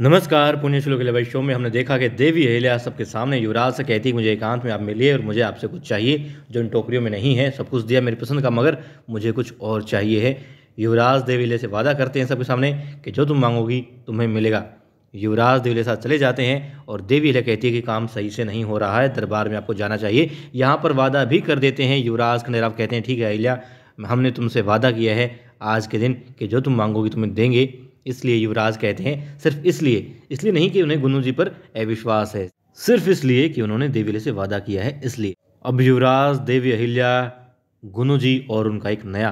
नमस्कार पुण्य श्लोक लवाई शो में हमने देखा कि देवी अहिल्या सबके सामने युवराज से कहती मुझे एकांत में आप मिलिए और मुझे आपसे कुछ चाहिए जो इन टोकरियों में नहीं है सब कुछ दिया मेरी पसंद का मगर मुझे कुछ और चाहिए है युवराज देवीले से वादा करते हैं सबके सामने कि जो तुम मांगोगी तुम्हें मिलेगा युवराज देवी के साथ चले जाते हैं और देवी अहिल्या कहती है कि काम सही से नहीं हो रहा है दरबार में आपको जाना चाहिए यहाँ पर वादा भी कर देते हैं युवराज खंडेराव कहते हैं ठीक है अहिल्या हमने तुमसे वादा किया है आज के दिन कि जो तुम मांगोगी तुम्हें देंगे इसलिए युवराज कहते हैं सिर्फ इसलिए इसलिए नहीं कि उन्हें गुनू जी पर अविश्वास है सिर्फ इसलिए कि उन्होंने देवीले से वादा किया है इसलिए अब युवराज देवी अहिल्या गुनू जी और उनका एक नया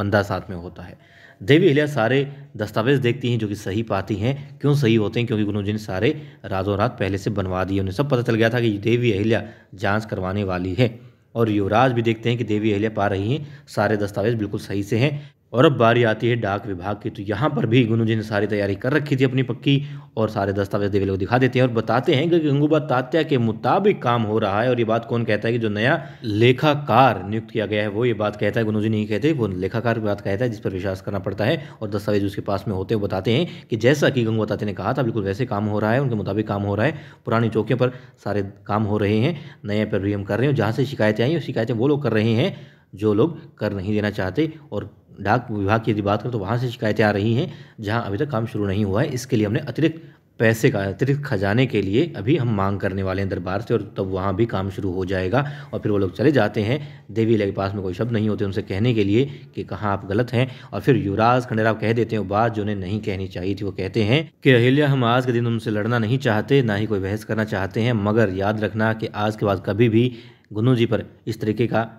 बंदा साथ में होता है देवी अहिल्या सारे दस्तावेज देखती हैं जो कि सही पाती हैं क्यों सही होते हैं क्योंकि गुनू जी ने सारे रातों रात पहले से बनवा दिए उन्हें सब पता चल गया था कि देवी अहिल्या जाँच करवाने वाली है और युवराज भी देखते हैं कि देवी अहिल्या पा रही हैं सारे दस्तावेज बिल्कुल सही से हैं और अब बारी आती है डाक विभाग की तो यहाँ पर भी गुनू जी ने सारी तैयारी कर रखी थी अपनी पक्की और सारे दस्तावेज देवी लोग दिखा देते हैं और बताते हैं कि गंगूबा तात्या के मुताबिक काम हो रहा है और ये बात कौन कहता है कि जो नया लेखाकार नियुक्त किया गया है वो ये बात कहता है गुनू जी नहीं कहते वो लेखाकार की बात कहता है जिस पर विश्वास करना पड़ता है और दस्तावेज उसके पास में होते हुए बताते हैं कि जैसा कि गंगूबा तात्या ने कहा था बिल्कुल वैसे काम हो रहा है उनके मुताबिक काम हो रहा है पुरानी चौकियों पर सारे काम हो रहे हैं नए पर भी हम कर रहे हैं जहाँ से शिकायतें आई हैं शिकायतें वो लोग कर रहे हैं जो लोग कर नहीं देना चाहते और डाक विभाग की यदि बात करें तो वहाँ से शिकायतें आ रही हैं जहाँ अभी तक काम शुरू नहीं हुआ है इसके लिए हमने अतिरिक्त पैसे का अतिरिक्त खजाने के लिए अभी हम मांग करने वाले हैं दरबार से और तब वहाँ भी काम शुरू हो जाएगा और फिर वो लोग चले जाते हैं देवी के पास में कोई शब्द नहीं होते उनसे कहने के लिए कि कहाँ आप गलत हैं और फिर युवराज खंडेराव कह देते हैं बात जो उन्हें नहीं कहनी चाहिए थी वो कहते हैं कि अहिल्या हम आज के दिन उनसे लड़ना नहीं चाहते ना ही कोई बहस करना चाहते हैं मगर याद रखना कि आज के बाद कभी भी गुनू जी पर इस तरीके का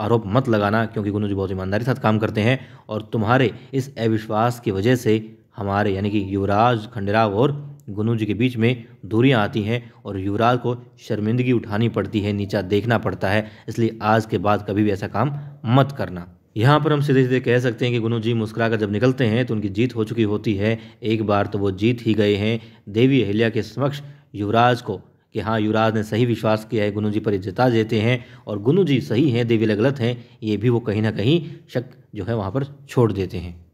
आरोप मत लगाना क्योंकि गुरु जी बहुत ईमानदारी के साथ काम करते हैं और तुम्हारे इस अविश्वास की वजह से हमारे यानी कि युवराज खंडेराव और गुनू जी के बीच में दूरियां आती हैं और युवराज को शर्मिंदगी उठानी पड़ती है नीचा देखना पड़ता है इसलिए आज के बाद कभी भी ऐसा काम मत करना यहाँ पर हम सीधे सीधे कह सकते हैं कि गुनू जी मुस्कुरा कर जब निकलते हैं तो उनकी जीत हो चुकी होती है एक बार तो वो जीत ही गए हैं देवी अहिल्या के समक्ष युवराज को कि हाँ युवराज ने सही विश्वास किया है गुनू जी पर जता देते हैं और गुनू जी सही हैं देवी गलत हैं ये भी वो कहीं ना कहीं शक जो है वहाँ पर छोड़ देते हैं